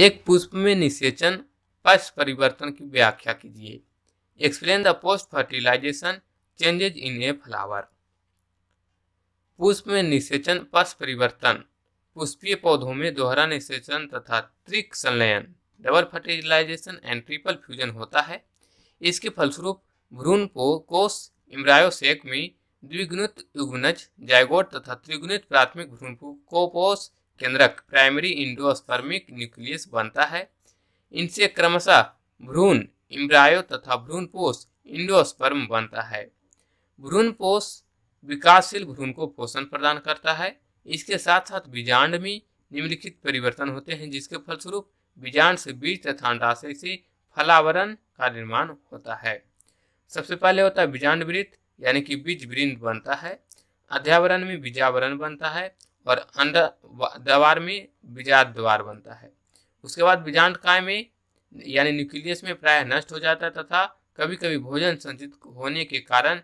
एक पुष्प में निषेचन पश परिवर्तन की व्याख्या कीजिए explain the post fertilization changes in a flower पुष्प में निषेचन पश परिवर्तन पुष्पीय पौधों में दोहरा निषेचन तथा त्रिक संलयन double fertilization and triple fusion होता है इसके फलस्वरूप भ्रूण को कोष इम्ब्रायोसेक में द्विगुणित युग्मनज जायगोट तथा त्रिगुणित प्राथमिक भ्रूण को कोपोष केंद्रक प्राइमरी इंडोस्पर्मिक न्यूक्लियस बनता है इनसे क्रमशः भ्रूण इम्ब्रायो तथा भ्रूणपोष इंडोस्पर्म बनता है भ्रूणपोष विकासशील भ्रूण को पोषण प्रदान करता है इसके साथ साथ बीजांड में निम्नलिखित परिवर्तन होते हैं जिसके फलस्वरूप बीजांड से बीज तथा अंडाशय से फलावरण का निर्माण होता है सबसे पहले होता है बीजांड वृत्त यानी कि बीज वृंद बनता है अध्यावरण में बीजावरण बनता है और अंडर द्वार में बीजात द्वार बनता है उसके बाद बीजांड काय में यानी न्यूक्लियस में प्राय नष्ट हो जाता है तथा कभी कभी भोजन संचित होने के कारण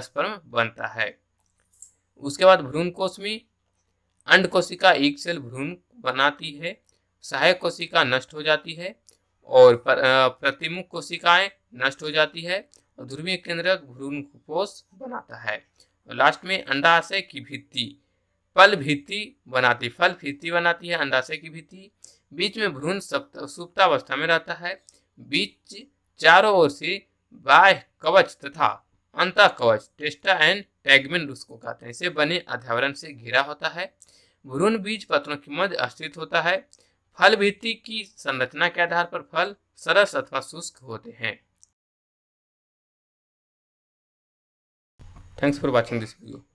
स्पर्म बनता है उसके बाद भ्रूण कोश में अंड कोशिका एक सेल भ्रूण बनाती है सहायक कोशिका नष्ट हो जाती है और प्रतिमुख कोशिकाएं नष्ट हो जाती है और ध्रुवीय केंद्रक भ्रूण कोश बनाता है और लास्ट में अंडाशय की भित्ति फल भित्ति बनाती फल भित्ति बनाती है अंडाशय की भित्ति बीच में भ्रूण सुप्तावस्था में रहता है बीच चारों ओर से बाह्य कवच तथा अंत कवच टेस्टा एंड टैगमिन उसको कहते हैं इसे बने अध्यावरण से घिरा होता है भ्रूण बीज पत्रों के मध्य स्थित होता है फल भित्ति की संरचना के आधार पर फल सरस अथवा शुष्क होते हैं thanks for watching this video